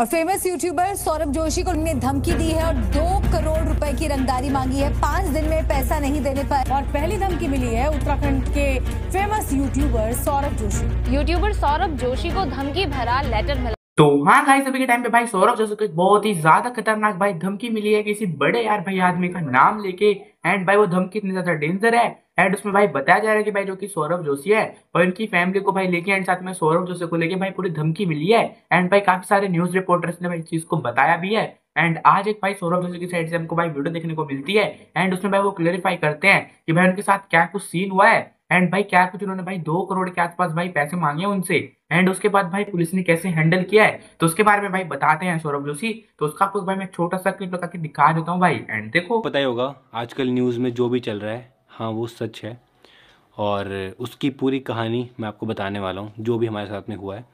और famous YouTuber Saurabh Joshi को उन्होंने धमकी दी है और दो करोड़ रुपए की रंगदारी मांगी है पांच दिन में पैसा नहीं देने पर और पहली धमकी मिली है उत्तराखंड के famous YouTuber Saurabh Joshi YouTuber Saurabh Joshi को धमकी भरा लेटर मिला तो हाँ भाई सभी के टाइम पे भाई सौरभ जोशी को एक बहुत ही ज्यादा खतरनाक भाई धमकी मिली है किसी बड़े यार भाई आदमी का नाम लेके एंड भाई वो धमकी इतनी ज्यादा डेंजर है एंड उसमें भाई बताया जा रहा है कि भाई जो कि सौरभ जोशी है और इनकी फैमिली को भाई लेके एंड साथ में सौरभ जोशी को लेके भाई पूरी धमकी मिली है एंड भाई काफी सारे न्यूज रिपोर्टर्स ने भाई इस चीज को बताया भी है एंड आज एक भाई सौरभ जोशी की साइड से हमको भाई वीडियो देखने को मिलती है एंड उसमें भाई वो क्लेरिफाई करते हैं कि भाई उनके साथ क्या कुछ सीन हुआ है एंड भाई क्या कुछ उन्होंने भाई दो करोड़ के आसपास भाई पैसे मांगे उनसे एंड उसके बाद भाई पुलिस ने कैसे हैंडल किया है तो उसके बारे में भाई बताते हैं सौरभ जोशी तो उसका कुछ भाई मैं छोटा सा क्लिप लगा के दिखा देता हूँ भाई एंड देखो पता ही होगा आजकल न्यूज में जो भी चल रहा है हाँ वो सच है और उसकी पूरी कहानी मैं आपको बताने वाला हूँ जो भी हमारे साथ में हुआ है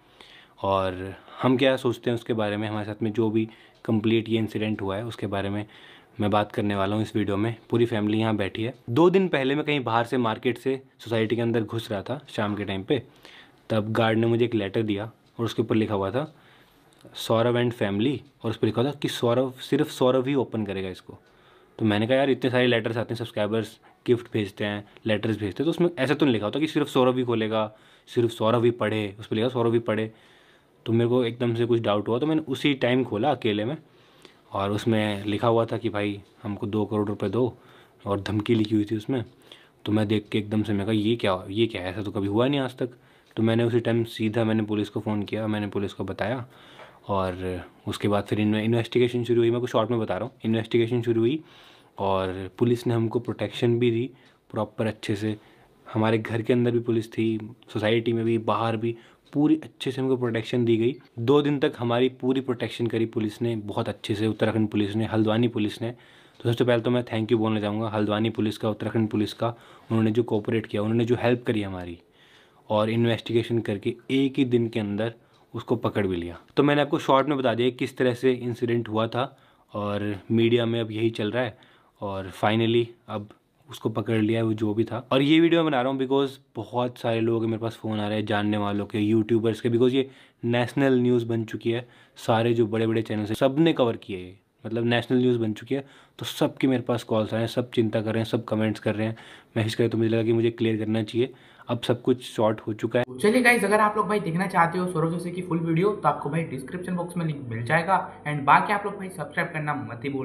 और हम क्या सोचते हैं उसके बारे में हमारे साथ में जो भी कंप्लीट ये इंसिडेंट हुआ है उसके बारे में मैं बात करने वाला हूँ इस वीडियो में पूरी फैमिली यहाँ बैठी है दो दिन पहले मैं कहीं बाहर से मार्केट से सोसाइटी के अंदर घुस रहा था शाम के टाइम पे तब गार्ड ने मुझे एक लेटर दिया और उसके ऊपर लिखा हुआ था सौरभ एंड फैमिली और उस पर लिखा था कि सौरभ सिर्फ सौरभ ही ओपन करेगा इसको तो मैंने कहा यार इतने सारे लेटर्स आते हैं सब्सक्राइबर्स गिफ्ट भेजते हैं लेटर्स भेजते हैं तो उसमें ऐसा तो नहीं लिखा होता कि सिर्फ सौरभ ही खोलेगा सिर्फ सौरभ ही पढ़े उस पर लिखा सौरभ ही पढ़े तो मेरे को एकदम से कुछ डाउट हुआ तो मैंने उसी टाइम खोला अकेले में और उसमें लिखा हुआ था कि भाई हमको दो करोड़ रुपये दो और धमकी लिखी हुई थी उसमें तो मैं देख के एकदम से मैं कहा ये क्या ये क्या है ऐसा तो कभी हुआ नहीं आज तक तो मैंने उसी टाइम सीधा मैंने पुलिस को फ़ोन किया मैंने पुलिस को बताया और उसके बाद फिर इन्वेस्टिगेशन शुरू हुई मैं कुछ शॉर्ट में बता रहा हूँ इन्वेस्टिगेशन शुरू हुई और पुलिस ने हमको प्रोटेक्शन भी दी प्रॉपर अच्छे से हमारे घर के अंदर भी पुलिस थी सोसाइटी में भी बाहर भी पूरी अच्छे से हमको प्रोटेक्शन दी गई दो दिन तक हमारी पूरी प्रोटेक्शन करी पुलिस ने बहुत अच्छे से उत्तराखंड पुलिस ने हल्द्वानी पुलिस ने तो सबसे पहले तो मैं थैंक यू बोलना चाहूँगा हल्द्वानी पुलिस का उत्तराखंड पुलिस का उन्होंने जो कोऑपरेट किया उन्होंने जो हेल्प करी हमारी और इन्वेस्टिगेशन करके एक ही दिन के अंदर उसको पकड़ भी लिया तो मैंने आपको शॉर्ट में बता दिया किस तरह से इंसिडेंट हुआ था और मीडिया में अब यही चल रहा है और फाइनली अब उसको पकड़ लिया है वो जो भी था और ये वीडियो मैं बना रहा हूँ बिकॉज बहुत सारे लोगों के मेरे पास फ़ोन आ रहे हैं जानने वालों के यूट्यूबर्स के बिकॉज ये नेशनल न्यूज़ बन चुकी है सारे जो बड़े बड़े चैनल्स हैं सब ने कवर किए है मतलब नेशनल न्यूज़ बन चुकी है तो सबके मेरे पास कॉल्स आ रहे हैं सब चिंता कर रहे हैं सब कमेंट्स कर रहे हैं मैसेज करें तो मुझे लगा कि मुझे क्लियर करना चाहिए अब सब कुछ शॉर्ट हो चुका है चलिए गाइज अगर आप लोग भाई देखना चाहते हो सौरभ जोशी की फुल वीडियो तो आपको भाई डिस्क्रिप्शन बॉक्स में लिंक मिल जाएगा एंड बाकी आप लोग भाई सब्सक्राइब करना मत ही